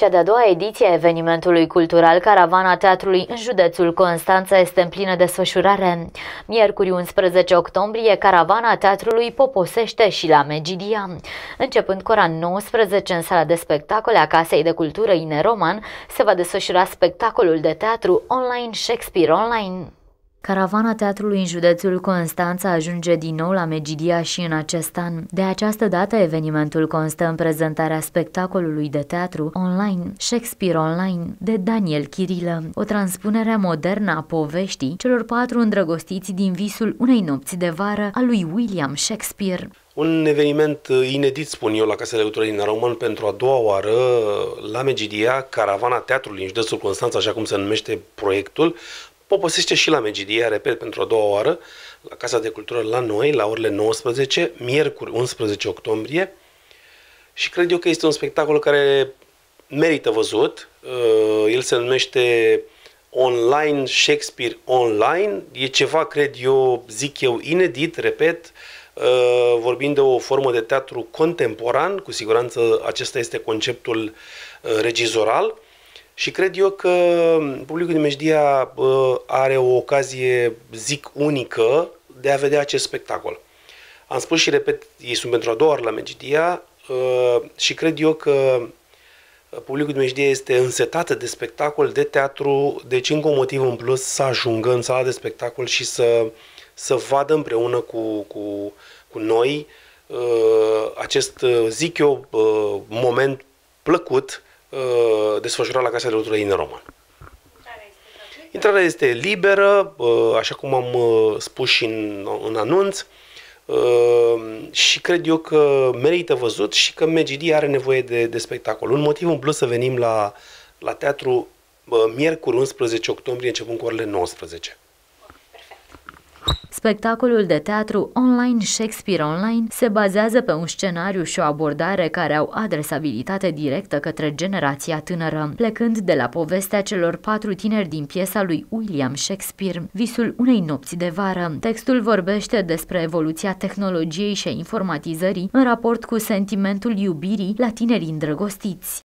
Cea de-a doua ediție a evenimentului cultural Caravana Teatrului în județul Constanța este în plină desfășurare. Miercuri 11 octombrie, Caravana Teatrului poposește și la Megidia. Începând cu ora 19 în sala de spectacole a Casei de Cultură Ineroman, se va desfășura spectacolul de teatru online Shakespeare Online. Caravana teatrului în județul Constanța ajunge din nou la Megidia și în acest an. De această dată, evenimentul constă în prezentarea spectacolului de teatru online, Shakespeare Online, de Daniel Chirilă, o transpunere modernă a poveștii celor patru îndrăgostiți din visul unei nopți de vară a lui William Shakespeare. Un eveniment uh, inedit, spun eu, la Casele din Român pentru a doua oară la Megidia, Caravana Teatrului în județul Constanța, așa cum se numește proiectul, poposește și la Megidia, repet, pentru a doua oară, la Casa de Cultură la noi, la orele 19, miercuri 11 octombrie și cred eu că este un spectacol care merită văzut. Uh, el se numește Online Shakespeare Online. E ceva, cred eu, zic eu, inedit, repet, uh, vorbind de o formă de teatru contemporan, cu siguranță acesta este conceptul uh, regizoral, și cred eu că publicul din Mejdia are o ocazie, zic, unică de a vedea acest spectacol. Am spus și repet, ei sunt pentru a doua oară la Mejdia ă, și cred eu că publicul din Mejdia este însetată de spectacol, de teatru, deci încă un motiv în plus să ajungă în sala de spectacol și să, să vadă împreună cu, cu, cu noi ă, acest, zic eu, ă, moment plăcut Uh, desfășurat la Casa de Lotură din Roman. Intrarea este liberă, uh, așa cum am uh, spus și în, în anunț, și cred eu că merită văzut și că MGD are nevoie de, de spectacol. Un motiv în plus să venim la, la teatru miercuri 11 octombrie, începând cu orele 19. Spectacolul de teatru Online Shakespeare Online se bazează pe un scenariu și o abordare care au adresabilitate directă către generația tânără, plecând de la povestea celor patru tineri din piesa lui William Shakespeare, Visul unei nopți de vară. Textul vorbește despre evoluția tehnologiei și a informatizării în raport cu sentimentul iubirii la tinerii îndrăgostiți.